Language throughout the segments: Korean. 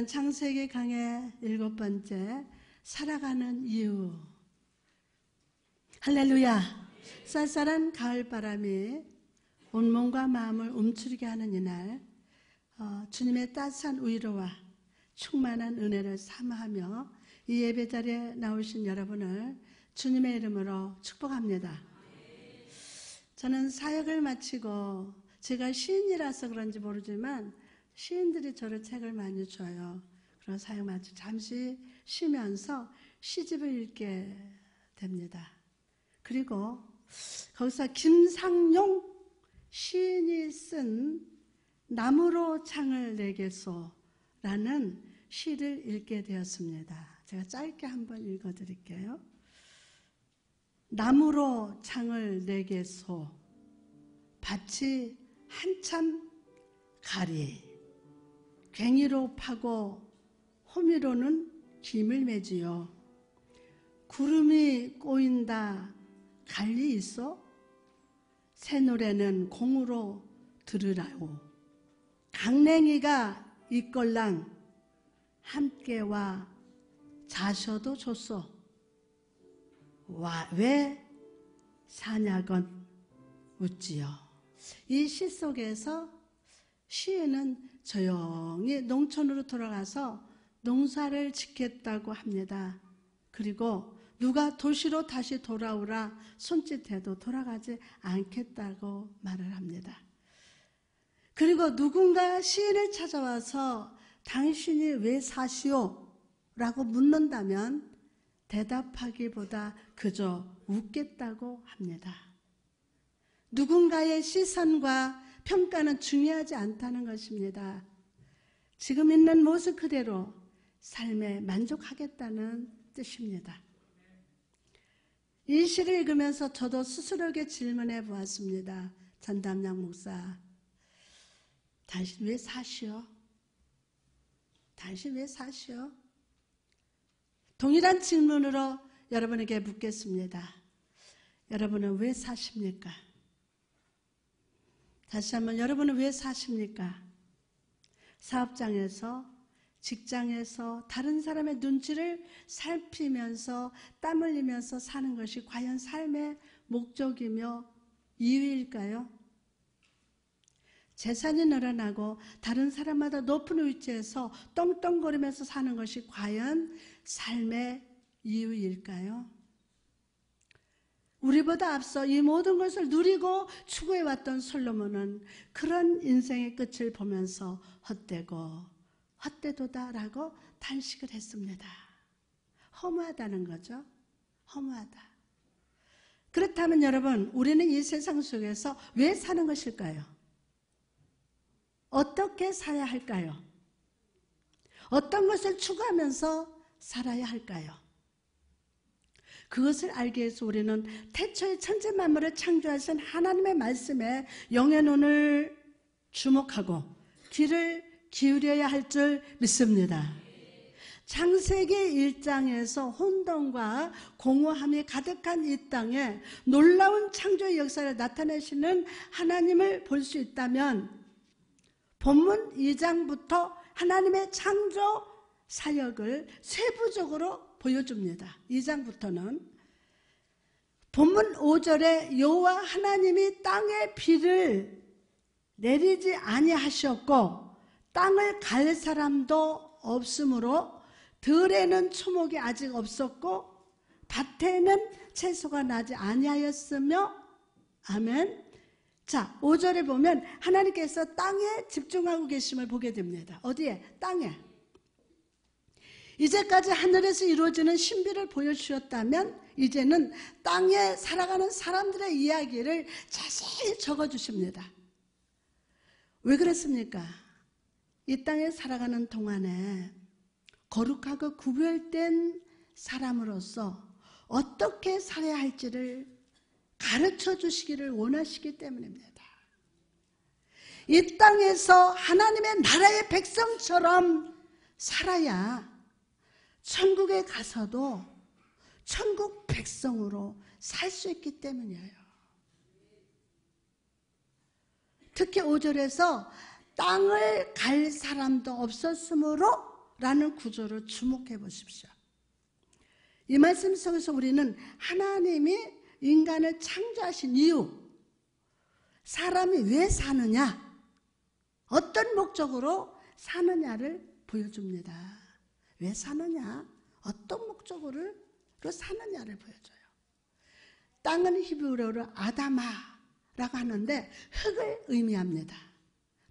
오늘은 창세기 강의 일곱 번째 살아가는 이유 할렐루야 쌀쌀한 가을바람이 온몸과 마음을 움츠리게 하는 이날 어, 주님의 따스한 위로와 충만한 은혜를 사아하며이 예배 자리에 나오신 여러분을 주님의 이름으로 축복합니다 저는 사역을 마치고 제가 시인이라서 그런지 모르지만 시인들이 저를 책을 많이 줘요. 그런 사역 아주 잠시 쉬면서 시집을 읽게 됩니다. 그리고 거기서 김상용 시인이 쓴 나무로 창을 내겠소라는 시를 읽게 되었습니다. 제가 짧게 한번 읽어 드릴게요. 나무로 창을 내게소 밭이 한참 가리. 갱이로 파고 호미로는 김을 매지요. 구름이 꼬인다 갈리 있어? 새 노래는 공으로 들으라고. 강냉이가 이걸랑 함께 와 자셔도 좋소. 와, 왜 사냐건 웃지요. 이 시 속에서 시에는 조용히 농촌으로 돌아가서 농사를 짓겠다고 합니다. 그리고 누가 도시로 다시 돌아오라 손짓해도 돌아가지 않겠다고 말을 합니다. 그리고 누군가 시인을 찾아와서 당신이 왜 사시오? 라고 묻는다면 대답하기보다 그저 웃겠다고 합니다. 누군가의 시선과 평가는 중요하지 않다는 것입니다. 지금 있는 모습 그대로 삶에 만족하겠다는 뜻입니다. 이 시를 읽으면서 저도 스스로에게 질문해 보았습니다. 전담양 목사. 당신 왜 사시오? 당신 왜 사시오? 동일한 질문으로 여러분에게 묻겠습니다. 여러분은 왜 사십니까? 다시 한번 여러분은 왜 사십니까? 사업장에서 직장에서 다른 사람의 눈치를 살피면서 땀 흘리면서 사는 것이 과연 삶의 목적이며 이유일까요? 재산이 늘어나고 다른 사람마다 높은 위치에서 떵떵거리면서 사는 것이 과연 삶의 이유일까요? 우리보다 앞서 이 모든 것을 누리고 추구해왔던 솔로몬은 그런 인생의 끝을 보면서 헛되고 헛되도다라고 탄식을 했습니다. 허무하다는 거죠. 허무하다. 그렇다면 여러분, 우리는 이 세상 속에서 왜 사는 것일까요? 어떻게 살아야 할까요? 어떤 것을 추구하면서 살아야 할까요? 그것을 알기 위해서 우리는 태초에 천재 만물을 창조하신 하나님의 말씀에 영의 눈을 주목하고 귀를 기울여야 할 줄 믿습니다. 창세기 1장에서 혼돈과 공허함이 가득한 이 땅에 놀라운 창조의 역사를 나타내시는 하나님을 볼 수 있다면 본문 2장부터 하나님의 창조 사역을 세부적으로 보여줍니다. 2장부터는 본문 5절에 여호와 하나님이 땅에 비를 내리지 아니하셨고 땅을 갈 사람도 없으므로 들에는 초목이 아직 없었고 밭에는 채소가 나지 아니하였으며 아멘 자 5절에 보면 하나님께서 땅에 집중하고 계심을 보게 됩니다 어디에? 땅에 이제까지 하늘에서 이루어지는 신비를 보여주셨다면 이제는 땅에 살아가는 사람들의 이야기를 자세히 적어주십니다. 왜 그랬습니까? 이 땅에 살아가는 동안에 거룩하고 구별된 사람으로서 어떻게 살아야 할지를 가르쳐 주시기를 원하시기 때문입니다. 이 땅에서 하나님의 나라의 백성처럼 살아야 천국에 가서도 천국 백성으로 살 수 있기 때문이에요. 특히 5절에서 땅을 갈 사람도 없었으므로 라는 구조를 주목해 보십시오. 이 말씀 속에서 우리는 하나님이 인간을 창조하신 이유, 사람이 왜 사느냐, 어떤 목적으로 사느냐를 보여줍니다. 왜 사느냐? 어떤 목적으로 사느냐를 보여줘요. 땅은 히브리어로 아다마라고 하는데 흙을 의미합니다.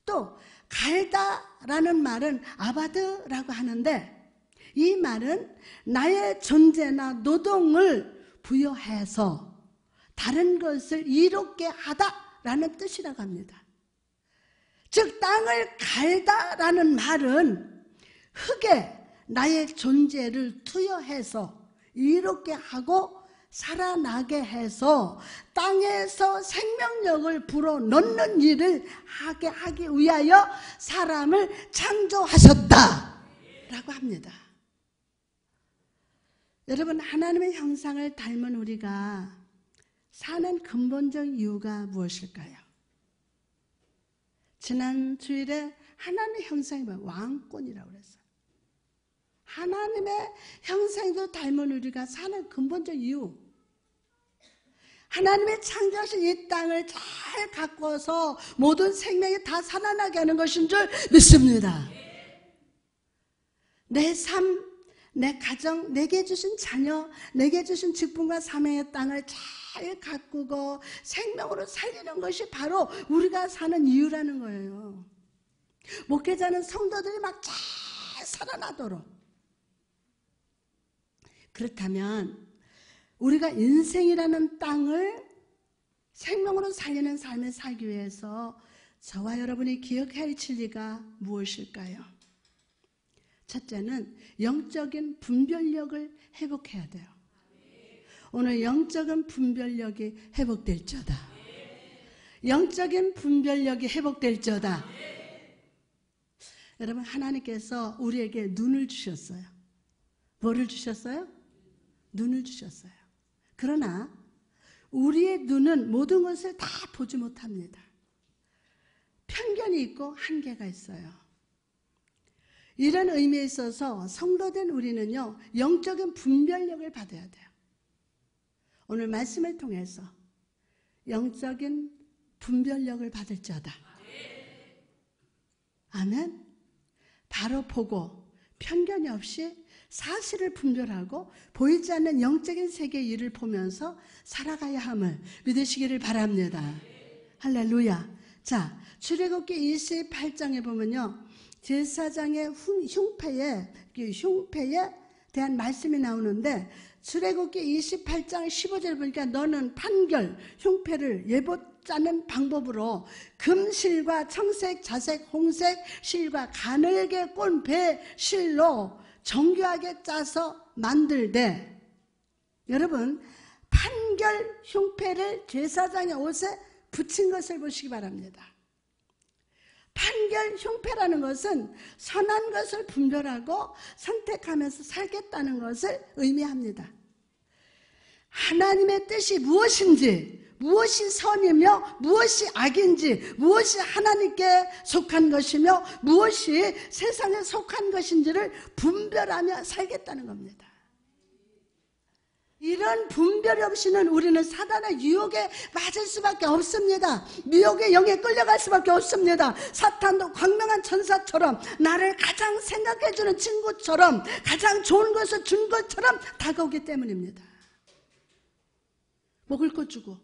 또 갈다라는 말은 아바드라고 하는데 이 말은 나의 존재나 노동을 부여해서 다른 것을 이롭게 하다라는 뜻이라고 합니다. 즉 땅을 갈다라는 말은 흙에 나의 존재를 투여해서 이롭게 하고 살아나게 해서 땅에서 생명력을 불어넣는 일을 하게 하기 위하여 사람을 창조하셨다라고 합니다. 여러분 하나님의 형상을 닮은 우리가 사는 근본적 이유가 무엇일까요? 지난 주일에 하나님의 형상이 왕권이라고 그랬어요. 하나님의 형상도 닮은 우리가 사는 근본적 이유. 하나님의 창조하신 이 땅을 잘 가꿔서 모든 생명이 다 살아나게 하는 것인 줄 믿습니다. 내 삶, 내 가정, 내게 주신 자녀, 내게 주신 직분과 사명의 땅을 잘 가꾸고 생명으로 살리는 것이 바로 우리가 사는 이유라는 거예요. 목회자는 성도들이 막 잘 살아나도록 그렇다면 우리가 인생이라는 땅을 생명으로 살리는 삶을 살기 위해서 저와 여러분이 기억해야 할 진리가 무엇일까요? 첫째는 영적인 분별력을 회복해야 돼요. 오늘 영적인 분별력이 회복될지다 영적인 분별력이 회복될지다 여러분 하나님께서 우리에게 눈을 주셨어요. 뭐를 주셨어요? 눈을 주셨어요. 그러나 우리의 눈은 모든 것을 다 보지 못합니다. 편견이 있고 한계가 있어요. 이런 의미에 있어서 성도된 우리는요, 영적인 분별력을 받아야 돼요. 오늘 말씀을 통해서 영적인 분별력을 받을 자다. 아멘. 바로 보고 편견이 없이 사실을 분별하고 보이지 않는 영적인 세계의 일을 보면서 살아가야 함을 믿으시기를 바랍니다. 할렐루야. 자, 출애굽기 28장에 보면요. 제사장의 흉, 패에 그 흉패에 대한 말씀이 나오는데 출애굽기 28장 15절 보니까 너는 판결, 흉패를 예봇 짜는 방법으로 금실과 청색, 자색, 홍색, 실과 가늘게 꼰 배 실로 정교하게 짜서 만들되 여러분 판결 흉패를 제사장의 옷에 붙인 것을 보시기 바랍니다. 판결 흉패라는 것은 선한 것을 분별하고 선택하면서 살겠다는 것을 의미합니다. 하나님의 뜻이 무엇인지, 무엇이 선이며 무엇이 악인지, 무엇이 하나님께 속한 것이며 무엇이 세상에 속한 것인지를 분별하며 살겠다는 겁니다. 이런 분별 없이는 우리는 사단의 유혹에 맞을 수밖에 없습니다. 미혹의 영에 끌려갈 수밖에 없습니다. 사탄도 광명한 천사처럼 나를 가장 생각해주는 친구처럼 가장 좋은 것을 준 것처럼 다가오기 때문입니다. 먹을 거 주고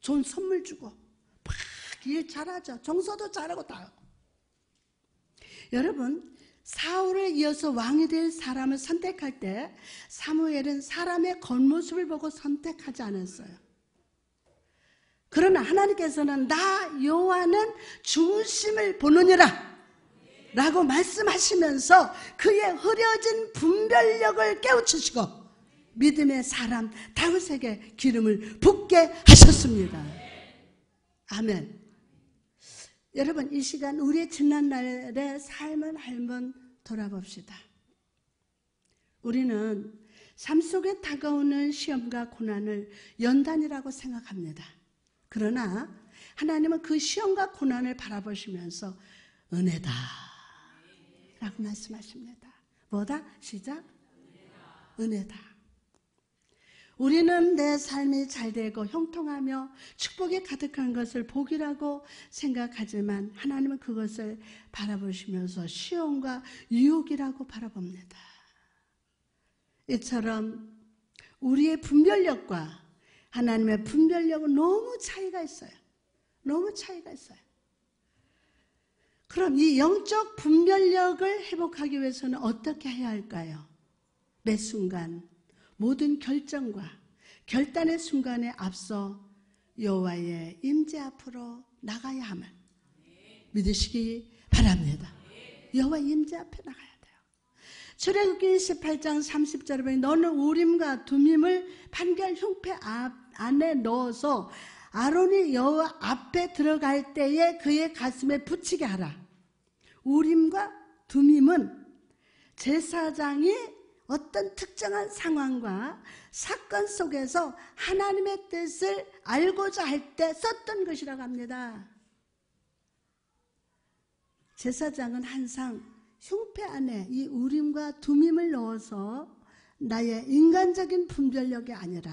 좋은 선물 주고 막 일 잘하죠. 정서도 잘하고 다하 여러분 사울을 이어서 왕이 될 사람을 선택할 때 사무엘은 사람의 겉모습을 보고 선택하지 않았어요. 그러나 하나님께서는 나 요한은 중심을 보느니라 라고 말씀하시면서 그의 흐려진 분별력을 깨우치시고 믿음의 사람 다윗에게 기름을 붓게 하셨습니다. 아멘. 여러분 이 시간 우리의 지난 날의 삶을 한번 돌아봅시다. 우리는 삶 속에 다가오는 시험과 고난을 연단이라고 생각합니다. 그러나 하나님은 그 시험과 고난을 바라보시면서 은혜다 라고 말씀하십니다. 뭐다? 시작? 은혜다. 우리는 내 삶이 잘 되고 형통하며 축복이 가득한 것을 복이라고 생각하지만 하나님은 그것을 바라보시면서 시험과 유혹이라고 바라봅니다. 이처럼 우리의 분별력과 하나님의 분별력은 너무 차이가 있어요. 너무 차이가 있어요. 그럼 이 영적 분별력을 회복하기 위해서는 어떻게 해야 할까요? 매 순간 모든 결정과 결단의 순간에 앞서 여호와의 임재 앞으로 나가야 함을 믿으시기 바랍니다. 여호와 임재 앞에 나가야 돼요. 출애굽기 18장 30절에 보니 너는 우림과 두밈을 판결 흉패 앞, 안에 넣어서 아론이 여호와 앞에 들어갈 때에 그의 가슴에 붙이게 하라. 우림과 두밈은 제사장이 어떤 특정한 상황과 사건 속에서 하나님의 뜻을 알고자 할 때 썼던 것이라고 합니다. 제사장은 항상 흉패 안에 이 우림과 두밈을 넣어서 나의 인간적인 분별력이 아니라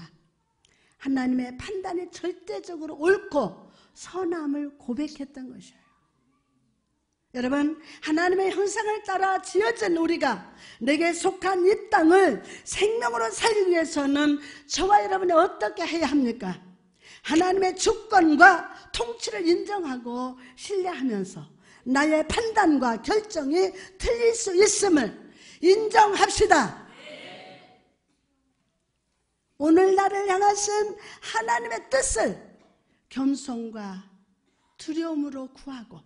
하나님의 판단이 절대적으로 옳고 선함을 고백했던 것이에요. 여러분 하나님의 형상을 따라 지어진 우리가 내게 속한 이 땅을 생명으로 살기 위해서는 저와 여러분이 어떻게 해야 합니까? 하나님의 주권과 통치를 인정하고 신뢰하면서 나의 판단과 결정이 틀릴 수 있음을 인정합시다. 오늘 나를 향하신 하나님의 뜻을 겸손과 두려움으로 구하고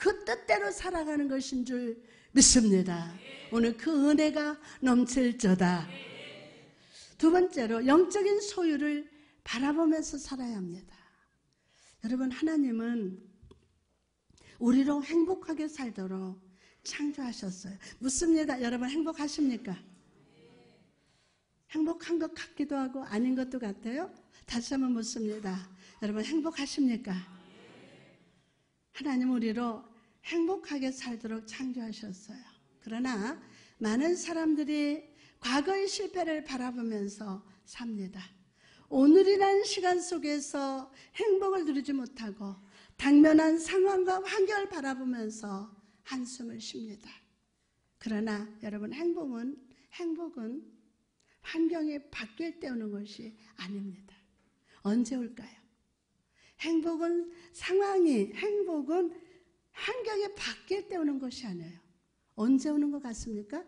그 뜻대로 살아가는 것인 줄 믿습니다. 오늘 그 은혜가 넘칠 저다. 두 번째로 영적인 소유를 바라보면서 살아야 합니다. 여러분 하나님은 우리로 행복하게 살도록 창조하셨어요. 묻습니다. 여러분 행복하십니까? 행복한 것 같기도 하고 아닌 것도 같아요. 다시 한번 묻습니다. 여러분 행복하십니까? 하나님 우리로 행복하게 살도록 창조하셨어요. 그러나 많은 사람들이 과거의 실패를 바라보면서 삽니다. 오늘이란 시간 속에서 행복을 누리지 못하고 당면한 상황과 환경을 바라보면서 한숨을 쉽니다. 그러나 여러분 행복은 행복은 환경이 바뀔 때 오는 것이 아닙니다. 언제 올까요? 행복은 상황이 행복은 환경이 바뀔 때 오는 것이 아니에요. 언제 오는 것 같습니까?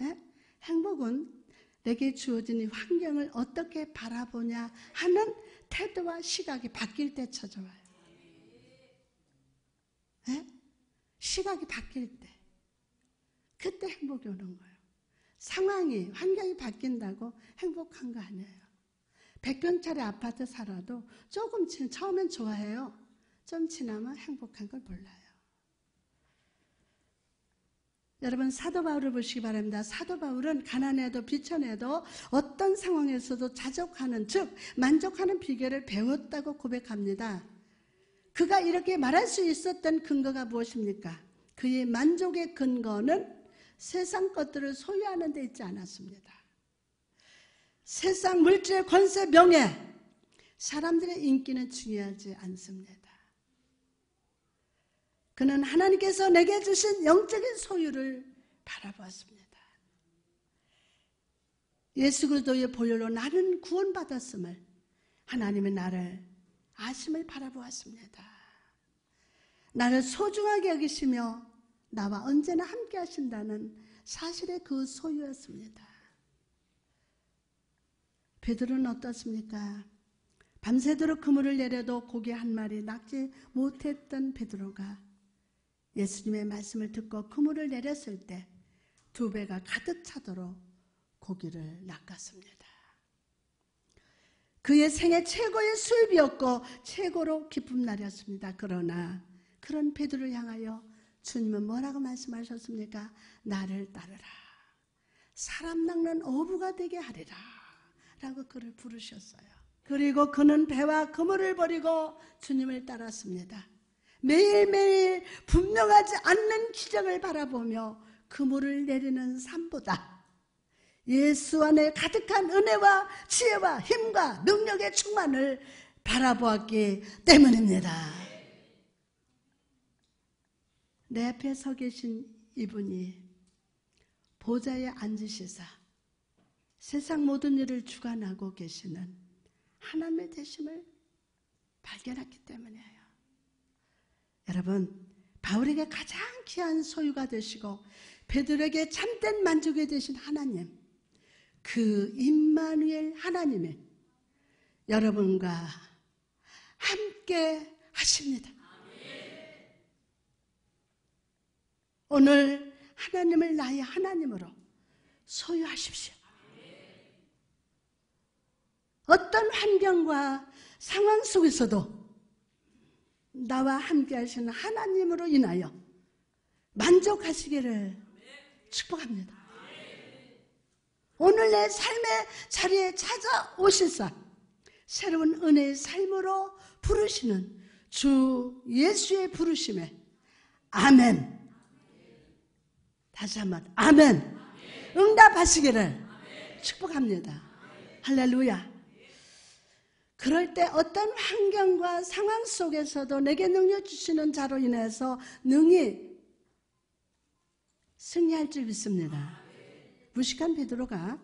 네? 행복은 내게 주어진 이 환경을 어떻게 바라보냐 하는 태도와 시각이 바뀔 때 찾아와요. 네? 시각이 바뀔 때. 그때 행복이 오는 거예요. 상황이, 환경이 바뀐다고 행복한 거 아니에요. 백병짜리 아파트 살아도 조금 처음엔 좋아해요. 좀 지나면 행복한 걸 몰라요. 여러분 사도 바울을 보시기 바랍니다. 사도 바울은 가난해도 비천해도 어떤 상황에서도 자족하는 즉 만족하는 비결을 배웠다고 고백합니다. 그가 이렇게 말할 수 있었던 근거가 무엇입니까? 그의 만족의 근거는 세상 것들을 소유하는 데 있지 않았습니다. 세상 물질 의 권세 명예 사람들의 인기는 중요하지 않습니다. 그는 하나님께서 내게 주신 영적인 소유를 바라보았습니다. 예수 그리스도의 보혈로 나는 구원받았음을 하나님의 나를 아심을 바라보았습니다. 나를 소중하게 여기시며 나와 언제나 함께 하신다는 사실의 그 소유였습니다. 베드로는 어떻습니까? 밤새도록 그물을 내려도 고기 한 마리 낚지 못했던 베드로가 예수님의 말씀을 듣고 그물을 내렸을 때 두 배가 가득 차도록 고기를 낚았습니다. 그의 생애 최고의 수입이었고 최고로 기쁨 날이었습니다. 그러나 그런 베드로를 향하여 주님은 뭐라고 말씀하셨습니까? 나를 따르라. 사람 낚는 어부가 되게 하리라. 라고 그를 부르셨어요. 그리고 그는 배와 그물을 버리고 주님을 따랐습니다. 매일매일 분명하지 않는 기정을 바라보며 그물을 내리는 삶보다 예수 안에 가득한 은혜와 지혜와 힘과 능력의 충만을 바라보았기 때문입니다. 내 앞에 서 계신 이분이 보좌에 앉으시사 세상 모든 일을 주관하고 계시는 하나님의 대심을 발견했기 때문이에요. 여러분 바울에게 가장 귀한 소유가 되시고 베드로에게 참된 만족이 되신 하나님 그 임마누엘 하나님의 여러분과 함께 하십니다. 오늘 하나님을 나의 하나님으로 소유하십시오. 어떤 환경과 상황 속에서도 나와 함께 하시는 하나님으로 인하여 만족하시기를 축복합니다. 오늘 내 삶의 자리에 찾아오실사 새로운 은혜의 삶으로 부르시는 주 예수의 부르심에 아멘. 다시 한 번 아멘. 응답하시기를 축복합니다. 할렐루야. 그럴 때 어떤 환경과 상황 속에서도 내게 능력 주시는 자로 인해서 능히 승리할 줄 믿습니다. 무식한 베드로가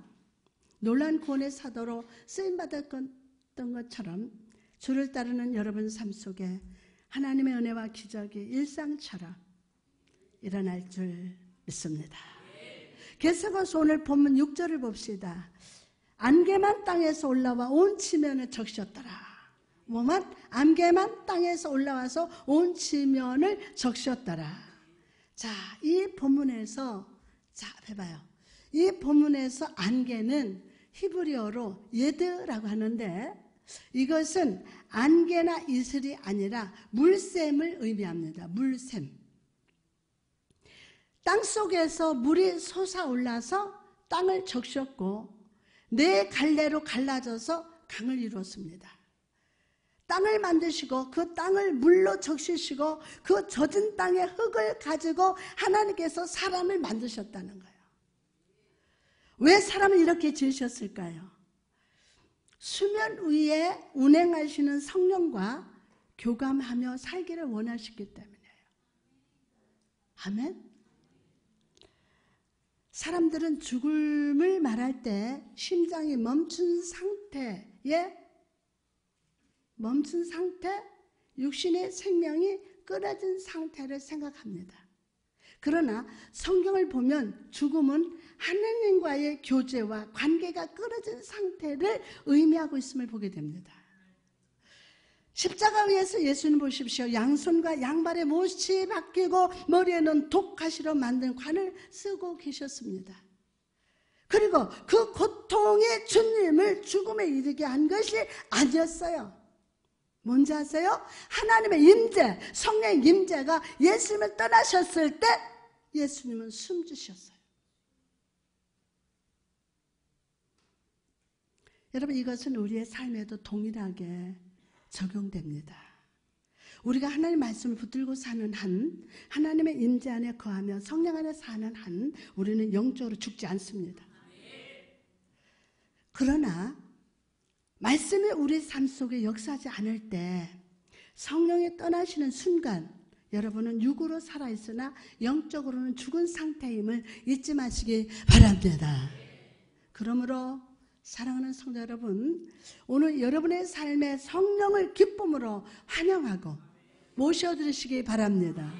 놀란 구원의 사도로 쓰임받았던 것처럼 주를 따르는 여러분 삶 속에 하나님의 은혜와 기적이 일상처럼 일어날 줄 믿습니다. 계속해서 오늘 본문 6절을 봅시다. 안개만 땅에서 올라와 온 지면을 적셨더라. 뭐만? 안개만 땅에서 올라와서 온 지면을 적셨더라. 자, 이 본문에서, 자, 해봐요. 이 본문에서 안개는 히브리어로 예드라고 하는데 이것은 안개나 이슬이 아니라 물샘을 의미합니다. 물샘. 땅 속에서 물이 솟아올라서 땅을 적셨고 네 갈래로 갈라져서 강을 이루었습니다. 땅을 만드시고 그 땅을 물로 적시시고 그 젖은 땅의 흙을 가지고 하나님께서 사람을 만드셨다는 거예요. 왜 사람을 이렇게 지으셨을까요? 수면 위에 운행하시는 성령과 교감하며 살기를 원하시기 때문에요. 아멘? 사람들은 죽음을 말할 때 심장이 멈춘 상태에 멈춘 상태, 육신의 생명이 끊어진 상태를 생각합니다. 그러나 성경을 보면 죽음은 하나님과의 교제와 관계가 끊어진 상태를 의미하고 있음을 보게 됩니다. 십자가 위에서 예수님 보십시오. 양손과 양발의 못이 바뀌고 머리에는 독하시로 만든 관을 쓰고 계셨습니다. 그리고 그 고통이 주님을 죽음에 이르게 한 것이 아니었어요. 뭔지 아세요? 하나님의 임재, 성령 임재가 예수님을 떠나셨을 때 예수님은 숨지셨어요. 여러분 이것은 우리의 삶에도 동일하게 적용됩니다. 우리가 하나님 말씀을 붙들고 사는 한, 하나님의 임재 안에 거하며 성령 안에 사는 한, 우리는 영적으로 죽지 않습니다. 그러나 말씀이 우리 삶 속에 역사하지 않을 때 성령이 떠나시는 순간 여러분은 육으로 살아있으나 영적으로는 죽은 상태임을 잊지 마시기 바랍니다. 그러므로 사랑하는 성도 여러분, 오늘 여러분의 삶에 성령을 기쁨으로 환영하고 모셔드리시기 바랍니다.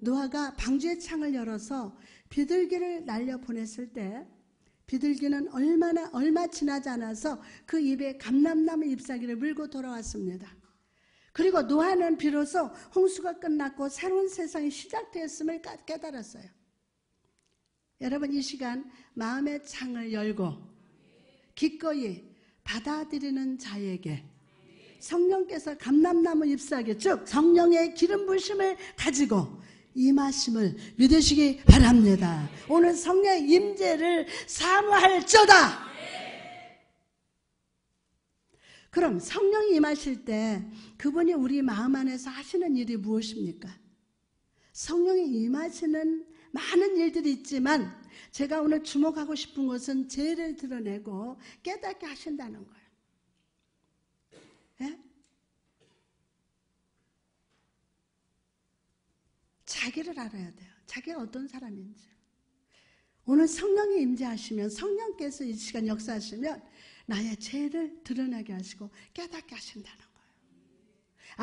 노아가 방주의 창을 열어서 비둘기를 날려 보냈을 때 비둘기는 얼마나 얼마 지나지 않아서 그 입에 감람나무 잎사귀를 물고 돌아왔습니다. 그리고 노아는 비로소 홍수가 끝났고 새로운 세상이 시작되었음을 깨달았어요. 여러분 이 시간 마음의 창을 열고 기꺼이 받아들이는 자에게 성령께서 감람나무 잎사귀 즉 성령의 기름 부심을 가지고 임하심을 믿으시기 바랍니다. 오늘 성령의 임재를 사모할쩌다. 그럼 성령이 임하실 때 그분이 우리 마음 안에서 하시는 일이 무엇입니까? 성령이 임하시는 많은 일들이 있지만 제가 오늘 주목하고 싶은 것은 죄를 드러내고 깨닫게 하신다는 거예요. 예? 자기를 알아야 돼요. 자기가 어떤 사람인지. 오늘 성령이 임재하시면 성령께서 이 시간 역사하시면 나의 죄를 드러나게 하시고 깨닫게 하신다는 거예요.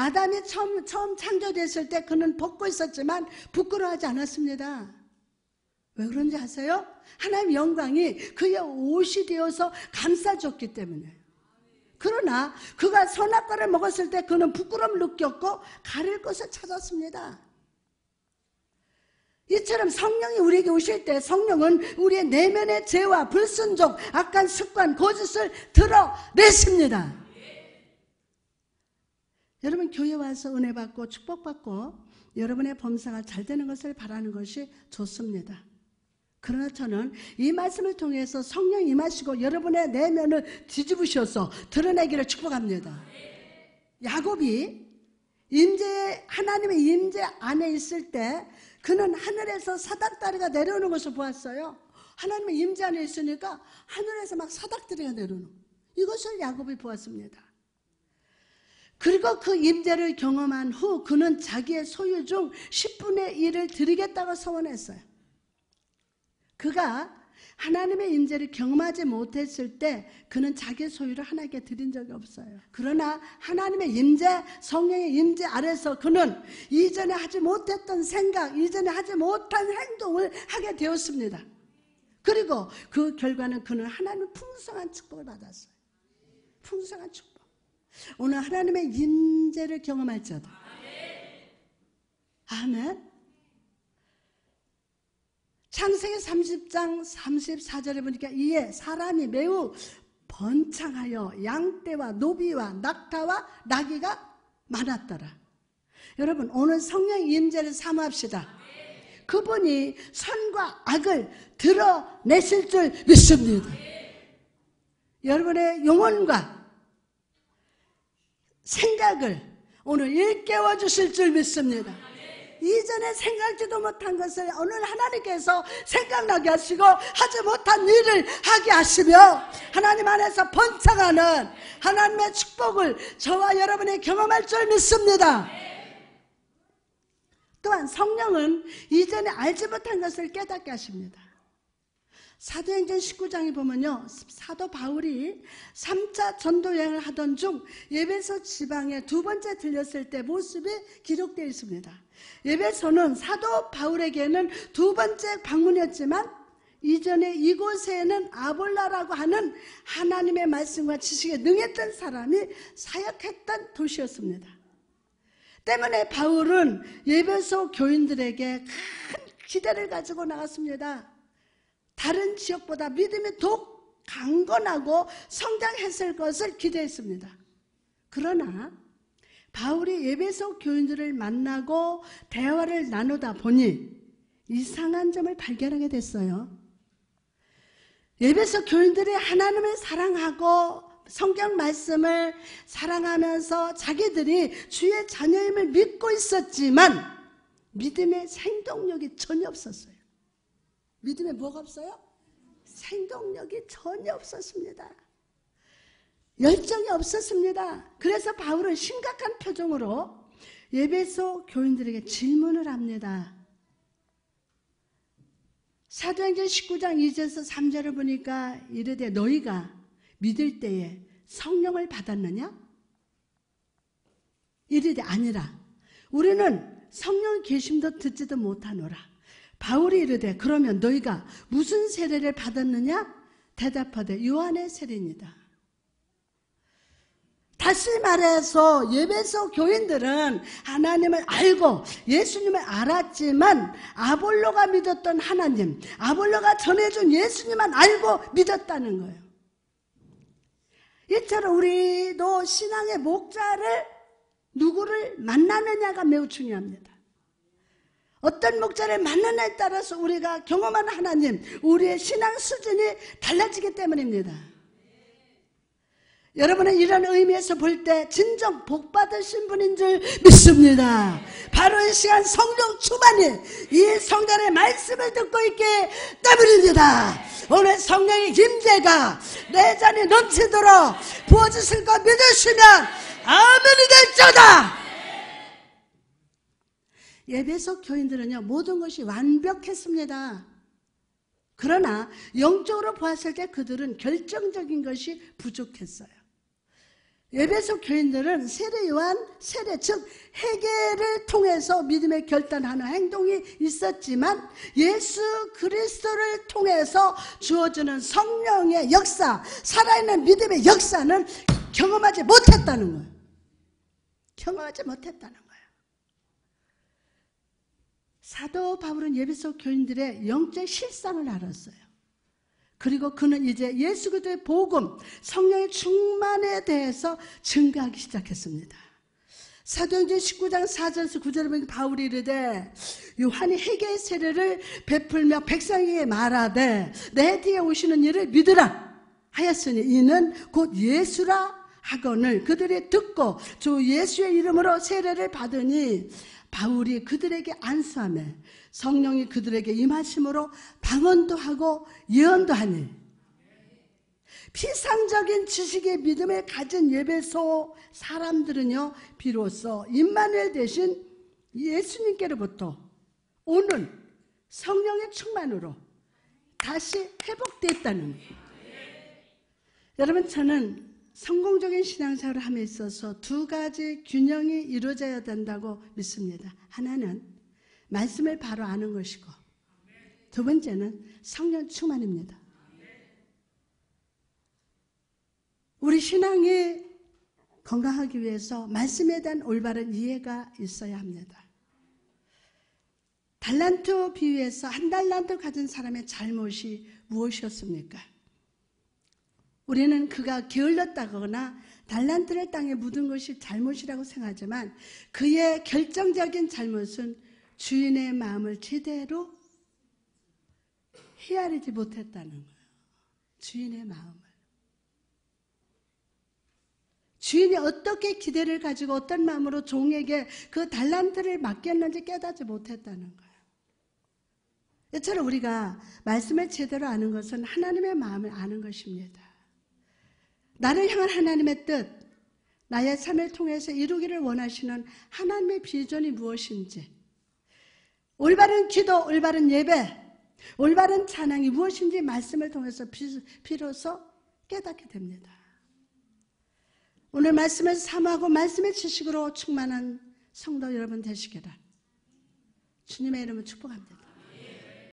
아담이 처음, 처음 창조됐을 때 그는 벗고 있었지만 부끄러워하지 않았습니다. 왜 그런지 아세요? 하나님 영광이 그의 옷이 되어서 감싸줬기 때문에. 그러나 그가 선악과를 먹었을 때 그는 부끄러움을 느꼈고 가릴 것을 찾았습니다. 이처럼 성령이 우리에게 오실 때 성령은 우리의 내면의 죄와 불순종, 악한 습관, 거짓을 드러내십니다. 여러분 교회 와서 은혜 받고 축복받고 여러분의 범사가 잘 되는 것을 바라는 것이 좋습니다. 그러나 저는 이 말씀을 통해서 성령 임하시고 여러분의 내면을 뒤집으셔서 드러내기를 축복합니다. 야곱이 임재 하나님의 임재 안에 있을 때 그는 하늘에서 사닥다리가 내려오는 것을 보았어요. 하나님의 임재 안에 있으니까 하늘에서 막 사닥다리가 내려오는 이것을 야곱이 보았습니다. 그리고 그 임재를 경험한 후 그는 자기의 소유 중 10분의 1을 드리겠다고 서원했어요. 그가 하나님의 임재를 경험하지 못했을 때 그는 자기 소유를 하나님께 드린 적이 없어요. 그러나 하나님의 임재, 성령의 임재 아래서 그는 이전에 하지 못했던 생각, 이전에 하지 못한 행동을 하게 되었습니다. 그리고 그 결과는 그는 하나님의 풍성한 축복을 받았어요. 풍성한 축복. 오늘 하나님의 임재를 경험할지어다. 아멘. 창세기 30장 34절에 보니까 이에 사람이 매우 번창하여 양떼와 노비와 낙타와 나귀가 많았더라. 여러분 오늘 성령 임재를 삼합시다. 그분이 선과 악을 드러내실 줄 믿습니다. 여러분의 영혼과 생각을 오늘 일깨워 주실 줄 믿습니다. 이전에 생각지도 못한 것을 오늘 하나님께서 생각나게 하시고 하지 못한 일을 하게 하시며 하나님 안에서 번창하는 하나님의 축복을 저와 여러분이 경험할 줄 믿습니다. 또한 성령은 이전에 알지 못한 것을 깨닫게 하십니다. 사도행전 19장에 보면요. 사도 바울이 3차 전도 여행을 하던 중예배서 지방에 두 번째 들렸을 때 모습이 기록되어 있습니다. 예배서는 사도 바울에게는 두 번째 방문이었지만 이전에 이곳에는 아볼라라고 하는 하나님의 말씀과 지식에 능했던 사람이 사역했던 도시였습니다. 때문에 바울은 예배소 교인들에게 큰 기대를 가지고 나갔습니다. 다른 지역보다 믿음이 더욱 강건하고 성장했을 것을 기대했습니다. 그러나 바울이 예배소 교인들을 만나고 대화를 나누다 보니 이상한 점을 발견하게 됐어요. 예배소 교인들이 하나님을 사랑하고 성경 말씀을 사랑하면서 자기들이 주의 자녀임을 믿고 있었지만 믿음의 생동력이 전혀 없었어요. 믿음에 뭐가 없어요? 생동력이 전혀 없었습니다. 열정이 없었습니다. 그래서 바울은 심각한 표정으로 예배소 교인들에게 질문을 합니다. 사도행전 19장 2절에서 3절을 보니까 이르되 너희가 믿을 때에 성령을 받았느냐? 이르되 아니라 우리는 성령 의 계심도 듣지도 못하노라. 바울이 이르되 그러면 너희가 무슨 세례를 받았느냐? 대답하되 요한의 세례입니다. 다시 말해서 예배소 교인들은 하나님을 알고 예수님을 알았지만 아볼로가 믿었던 하나님, 아볼로가 전해준 예수님만 알고 믿었다는 거예요. 이처럼 우리도 신앙의 목자를 누구를 만나느냐가 매우 중요합니다. 어떤 목자를 만나냐에 따라서 우리가 경험하는 하나님, 우리의 신앙 수준이 달라지기 때문입니다. 여러분은 이런 의미에서 볼 때 진정 복 받으신 분인 줄 믿습니다. 바로 이 시간 성령 충만이 이 성전의 말씀을 듣고 있기 때문입니다. 오늘 성령의 임재가 내 잔이 넘치도록 부어주실 것 믿으시면 아멘이 될지다 예배석 교인들은요, 모든 것이 완벽했습니다. 그러나 영적으로 보았을 때 그들은 결정적인 것이 부족했어요. 예배석 교인들은 세례요한 세례 즉 회개를 통해서 믿음의 결단하는 행동이 있었지만 예수 그리스도를 통해서 주어지는 성령의 역사 살아있는 믿음의 역사는 경험하지 못했다는 거예요. 경험하지 못했다는 거예요. 사도 바울은 예비소 교인들의 영적 실상을 알았어요. 그리고 그는 이제 예수 그리스도의 복음, 성령의 충만에 대해서 증가하기 시작했습니다. 사도행전 19장 4절에서 9절에 보면 바울이 이르되 요한이 회개의 세례를 베풀며 백성에게 말하되 내 뒤에 오시는 이를 믿으라 하였으니 이는 곧 예수라 하거늘 그들이 듣고 주 예수의 이름으로 세례를 받으니 바울이 그들에게 안수함에 성령이 그들에게 임하심으로 방언도 하고 예언도 하니 피상적인 지식의 믿음을 가진 예배소 사람들은요 비로소 임마누엘 대신 예수님께로부터 오늘 성령의 충만으로 다시 회복됐다는 거예요. 여러분 저는 성공적인 신앙사를 함에 있어서 두 가지 균형이 이루어져야 된다고 믿습니다. 하나는 말씀을 바로 아는 것이고 두 번째는 성령 충만입니다. 우리 신앙이 건강하기 위해서 말씀에 대한 올바른 이해가 있어야 합니다. 달란트 비유에서 한 달란트 가진 사람의 잘못이 무엇이었습니까? 우리는 그가 게을렀다거나 달란트를 땅에 묻은 것이 잘못이라고 생각하지만 그의 결정적인 잘못은 주인의 마음을 제대로 헤아리지 못했다는 거예요. 주인의 마음을. 주인이 어떻게 기대를 가지고 어떤 마음으로 종에게 그 달란트를 맡겼는지 깨닫지 못했다는 거예요. 이처럼 우리가 말씀을 제대로 아는 것은 하나님의 마음을 아는 것입니다. 나를 향한 하나님의 뜻, 나의 삶을 통해서 이루기를 원하시는 하나님의 비전이 무엇인지, 올바른 기도, 올바른 예배, 올바른 찬양이 무엇인지 말씀을 통해서 비로소 깨닫게 됩니다. 오늘 말씀을 삼하고 말씀의 지식으로 충만한 성도 여러분 되시기를 주님의 이름을 축복합니다.